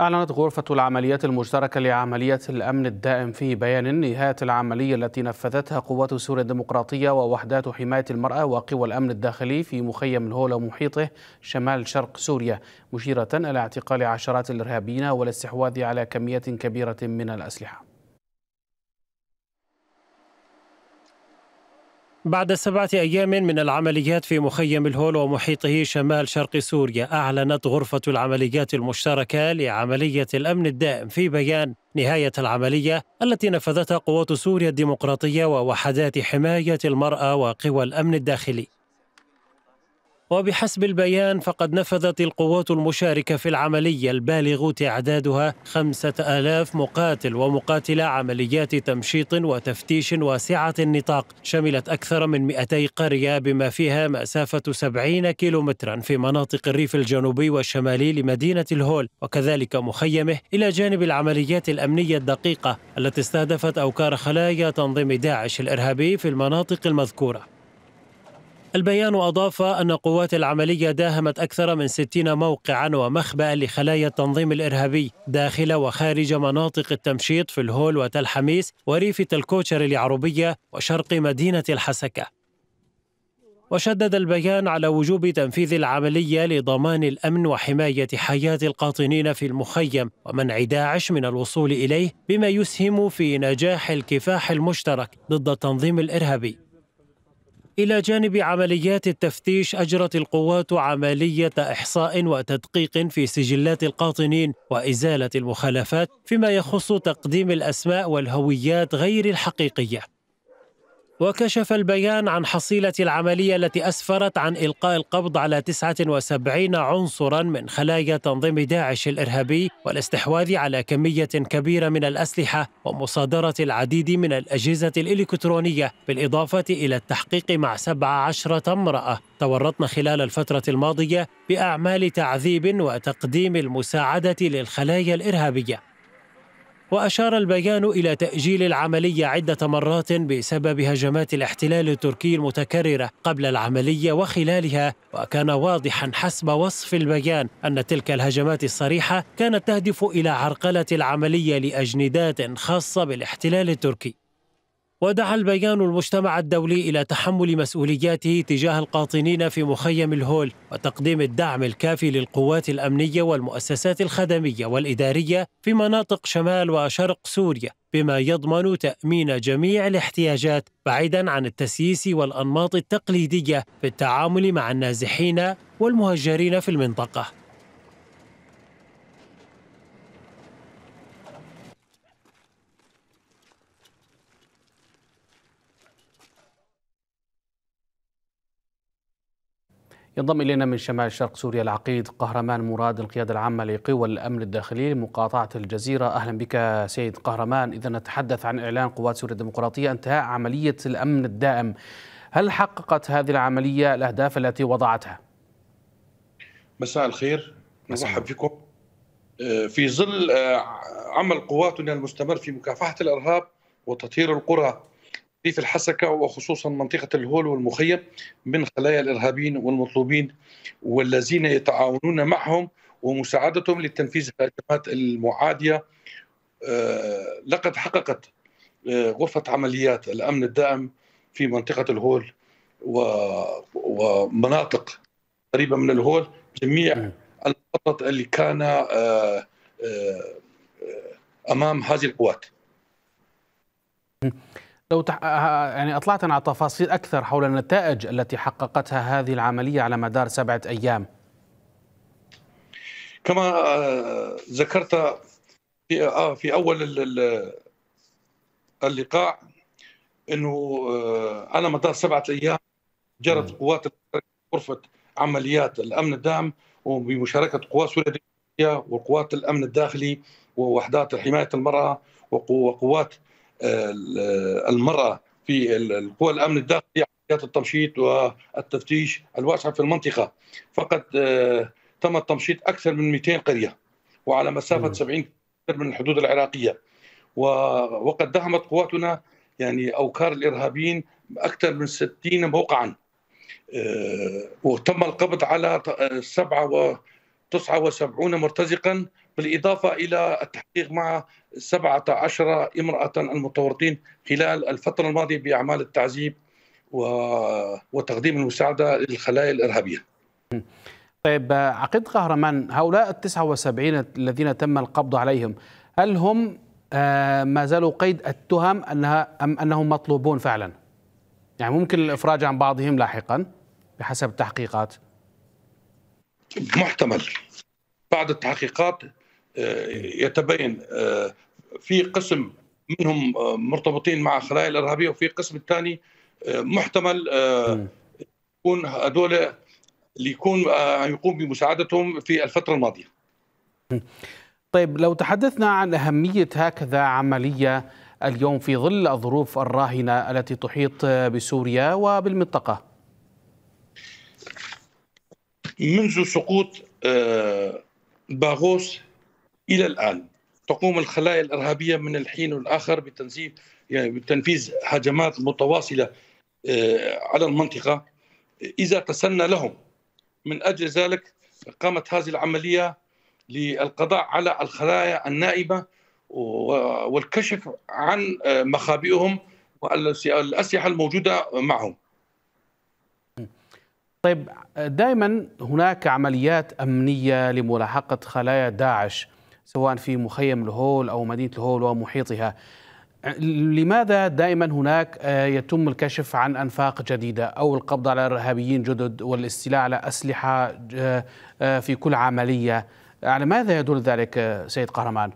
أعلنت غرفة العمليات المشتركة لعملية الأمن الدائم في بيان نهاية العملية التي نفذتها قوات سوريا الديمقراطية ووحدات حماية المرأة وقوى الأمن الداخلي في مخيم الهولة ومحيطه شمال شرق سوريا مشيرة إلى اعتقال عشرات الإرهابيين والاستحواذ على كمية كبيرة من الأسلحة بعد سبعة أيام من العمليات في مخيم الهول ومحيطه شمال شرق سوريا أعلنت غرفة العمليات المشتركة لعملية الأمن الدائم في بيان نهاية العملية التي نفذتها قوات سوريا الديمقراطية ووحدات حماية المرأة وقوى الأمن الداخلي وبحسب البيان فقد نفذت القوات المشاركة في العملية البالغ تعدادها خمسة آلاف مقاتل ومقاتلة عمليات تمشيط وتفتيش واسعة النطاق شملت أكثر من 200 قرية بما فيها مسافة 70 كيلومترا في مناطق الريف الجنوبي والشمالي لمدينة الهول وكذلك مخيمه إلى جانب العمليات الأمنية الدقيقة التي استهدفت أوكار خلايا تنظيم داعش الإرهابي في المناطق المذكورة البيان أضاف أن قوات العملية داهمت أكثر من 60 موقعا ومخبأ لخلايا التنظيم الإرهابي داخل وخارج مناطق التمشيط في الهول وتل حميس وريف تلكوتشر العربية وشرق مدينة الحسكة وشدد البيان على وجوب تنفيذ العملية لضمان الأمن وحماية حياة القاطنين في المخيم ومنع داعش من الوصول إليه بما يسهم في نجاح الكفاح المشترك ضد التنظيم الإرهابي إلى جانب عمليات التفتيش أجرت القوات عملية إحصاء وتدقيق في سجلات القاطنين وإزالة المخالفات فيما يخص تقديم الأسماء والهويات غير الحقيقية وكشف البيان عن حصيلة العملية التي أسفرت عن إلقاء القبض على 79 عنصرا من خلايا تنظيم داعش الإرهابي والاستحواذ على كمية كبيرة من الأسلحة ومصادرة العديد من الأجهزة الإلكترونية بالإضافة إلى التحقيق مع 17 امرأة تورطن خلال الفترة الماضية بأعمال تعذيب وتقديم المساعدة للخلايا الإرهابية وأشار البيان إلى تأجيل العملية عدة مرات بسبب هجمات الاحتلال التركي المتكررة قبل العملية وخلالها وكان واضحا حسب وصف البيان أن تلك الهجمات الصريحة كانت تهدف إلى عرقلة العملية لأجندات خاصة بالاحتلال التركي ودعا البيان المجتمع الدولي إلى تحمل مسؤولياته تجاه القاطنين في مخيم الهول وتقديم الدعم الكافي للقوات الأمنية والمؤسسات الخدمية والإدارية في مناطق شمال وشرق سوريا بما يضمن تأمين جميع الاحتياجات بعيدا عن التسييس والأنماط التقليدية في التعامل مع النازحين والمهجرين في المنطقة ينضم إلينا من شمال شرق سوريا العقيد قهرمان مراد القيادة العامة لقوى الأمن الداخلي لمقاطعة الجزيرة أهلا بك سيد قهرمان إذا نتحدث عن إعلان قوات سوريا الديمقراطية انتهاء عملية الأمن الدائم هل حققت هذه العملية الأهداف التي وضعتها؟ مساء الخير نرحب فيكم آه، في ظل آه، عمل قواتنا المستمر في مكافحة الإرهاب وتطهير القرى ريف الحسكة وخصوصا منطقة الهول والمخيم من خلايا الإرهابيين والمطلوبين والذين يتعاونون معهم ومساعدتهم لتنفيذ الهجمات المعادية آه، لقد حققت آه، غرفة عمليات الأمن الدائم في منطقة الهول ومناطق قريبة من الهول جميع الخطط اللي كان آه، أمام هذه القوات لو تح... آه، آه، آه، يعني اطلعتنا على تفاصيل اكثر حول النتائج التي حققتها هذه العمليه على مدار سبعه ايام. كما ذكرت في في اول اللقاء انه على مدار سبعه ايام جرت القوات غرفه عمليات الامن الدام وبمشاركه قوات سوريا وقوات الامن الداخلي ووحدات حمايه المراه وقوات آه، المراه في القوى الامن الداخلي عمليات التمشيط والتفتيش الواسعه في المنطقه فقد آه، تم التمشيط اكثر من 200 قريه وعلى مسافه 70 70 من الحدود العراقيه وقد دعمت قواتنا يعني اوكار الارهابيين اكثر من 60 موقعا آه، وتم القبض على 7 و 79 مرتزقا بالإضافة إلى التحقيق مع 17 امرأة المتورطين خلال الفترة الماضية بأعمال التعذيب وتقديم المساعدة للخلايا الإرهابية طيب عقيد قهرمان هؤلاء ال 79 الذين تم القبض عليهم هل هم آه، ما زالوا قيد التهم أنها أم أنهم مطلوبون فعلا يعني ممكن الإفراج عن بعضهم لاحقا بحسب التحقيقات محتمل بعد التحقيقات آه، يتبين آه، في قسم منهم آه، مرتبطين مع خلايا الارهابيه وفي قسم الثاني محتمل يكون هذول اللي يكون يقوم بمساعدتهم في الفتره الماضيه. طيب لو تحدثنا عن اهميه هكذا عمليه اليوم في ظل الظروف الراهنه التي تحيط بسوريا وبالمنطقه. منذ سقوط باغوس إلى الآن تقوم الخلايا الإرهابية من الحين والآخر بتنزيف يعني بتنفيذ هجمات متواصلة آه، على المنطقة إذا تسنى لهم من أجل ذلك قامت هذه العملية للقضاء على الخلايا النائبة والكشف عن آه، مخابئهم والأسلحة الموجودة معهم طيب دائما هناك عمليات أمنية لملاحقة خلايا داعش سواء في مخيم الهول أو مدينة الهول ومحيطها لماذا دائما هناك آه، يتم الكشف عن أنفاق جديدة أو القبض على إرهابيين جدد والاستيلاء على أسلحة آه، آه، في كل عملية على ماذا يدل ذلك سيد قهرمان؟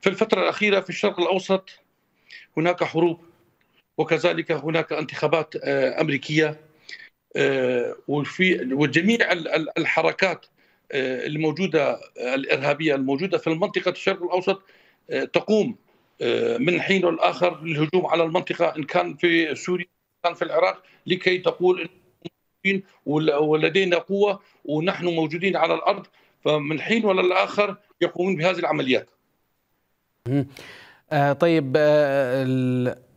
في الفترة الأخيرة في الشرق الأوسط هناك حروب وكذلك هناك انتخابات أمريكية وفي وجميع الحركات آه، الموجوده آه، الارهابيه الموجوده في المنطقه الشرق الاوسط آه، تقوم من حين لاخر للهجوم على المنطقه ان كان في سوريا كان في العراق لكي تقول ولدينا قوه ونحن موجودين على الارض فمن حين ولا لاخر يقومون بهذه العمليات. طيب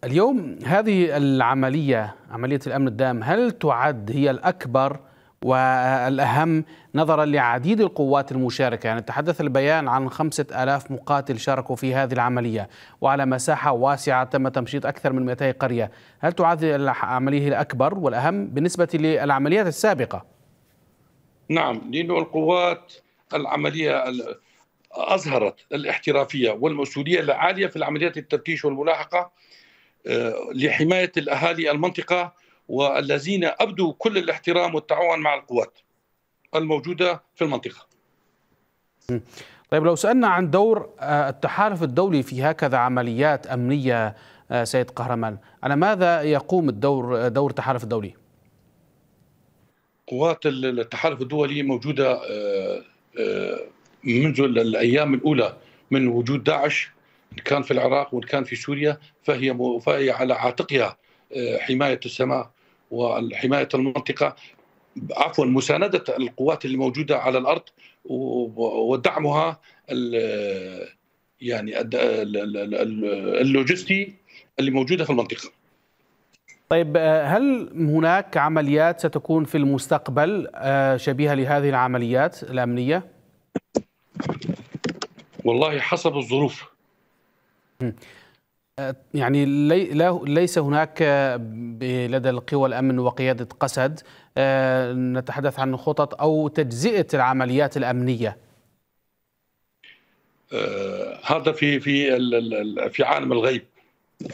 اليوم هذه العمليه عمليه الامن الدام هل تعد هي الاكبر والأهم نظرا لعديد القوات المشاركة يعني تحدث البيان عن خمسة ألاف مقاتل شاركوا في هذه العملية وعلى مساحة واسعة تم تمشيط أكثر من 200 قرية هل تعد العملية الأكبر والأهم بالنسبة للعمليات السابقة؟ نعم لأن القوات العملية أظهرت الاحترافية والمسؤولية العالية في العمليات التفتيش والملاحقة آه، لحماية الأهالي المنطقة والذين ابدوا كل الاحترام والتعاون مع القوات الموجوده في المنطقه. طيب لو سالنا عن دور آه، التحالف الدولي في هكذا عمليات امنيه آه، سيد قهرمان، على ماذا يقوم الدور آه، دور التحالف الدولي؟ قوات التحالف الدولي موجوده منذ الايام الاولى من وجود داعش ان كان في العراق وان كان في سوريا فهي فهي على عاتقها حمايه السماء وحمايه المنطقه عفوا مسانده القوات الموجوده على الارض ودعمها يعني اللوجستي اللي موجوده في المنطقه. طيب آه، هل هناك عمليات ستكون في المستقبل آه، شبيهه لهذه العمليات الامنيه؟ والله حسب الظروف. يعني لي ليس هناك لدى القوى الامن وقياده قسد آه، نتحدث عن خطط او تجزئه العمليات الامنيه آه هذا في في في عالم الغيب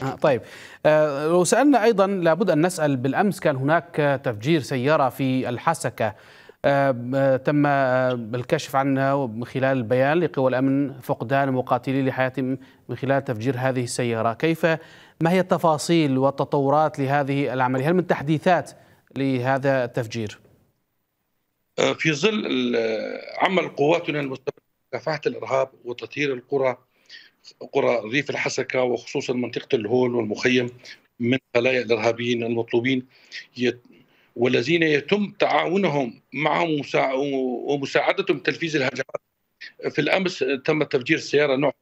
آه طيب آه لو سالنا ايضا لابد ان نسال بالامس كان هناك تفجير سياره في الحسكه آه، آه، تم آه، الكشف عنها من خلال بيان لقوى الأمن فقدان مقاتلي لحياتهم من خلال تفجير هذه السيارة كيف ما هي التفاصيل والتطورات لهذه العملية هل من تحديثات لهذا التفجير في ظل عمل قواتنا المستمر مكافحة الإرهاب وتطهير القرى قرى ريف الحسكة وخصوصا منطقة الهول والمخيم من خلايا الإرهابيين المطلوبين والذين يتم تعاونهم معهم ومساعدتهم تنفيذ الهجمات في الامس تم تفجير سياره نوع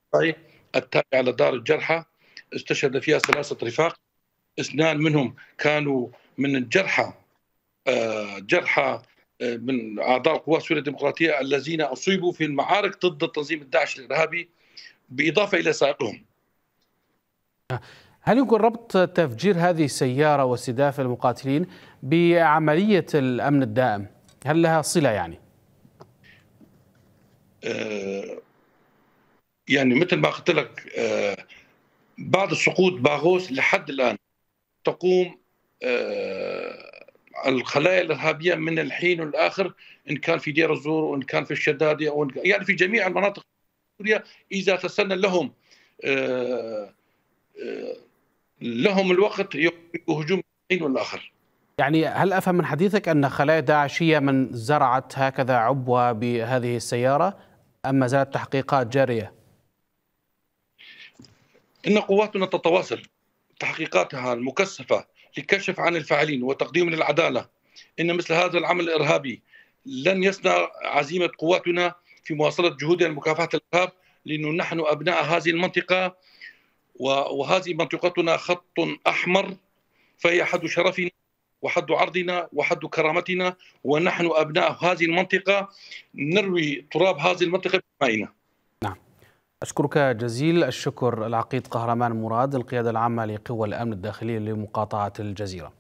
التابعه لدار الجرحى استشهد فيها ثلاثه رفاق اثنان منهم كانوا من الجرحى آه، جرحى آه، من اعضاء قوات سوريا الديمقراطيه الذين اصيبوا في المعارك ضد التنظيم الداعش الارهابي باضافه الى سائقهم هل يمكن ربط تفجير هذه السيارة واستهداف المقاتلين بعملية الأمن الدائم؟ هل لها صلة يعني؟ آه، يعني مثل ما قلت لك آه، بعد سقوط باغوس لحد الآن تقوم آه، الخلايا الارهابيه من الحين والاخر ان كان في دير الزور وان كان في الشداده إن كان يعني في جميع المناطق سوريا اذا تسنى لهم لهم الوقت هجوم من والاخر يعني هل افهم من حديثك ان خلايا داعش هي من زرعت هكذا عبوه بهذه السياره ام ما زالت تحقيقات جاريه؟ ان قواتنا تتواصل تحقيقاتها المكثفه لكشف عن الفاعلين وتقديم للعداله ان مثل هذا العمل الارهابي لن يصنع عزيمه قواتنا في مواصله جهودنا لمكافحه الارهاب لانه نحن ابناء هذه المنطقه وهذه منطقتنا خط احمر فهي حد شرفنا وحد عرضنا وحد كرامتنا ونحن ابناء هذه المنطقه نروي تراب هذه المنطقه بمائنا. نعم. اشكرك جزيل الشكر العقيد قهرمان مراد القياده العامه لقوى الامن الداخلي لمقاطعه الجزيره.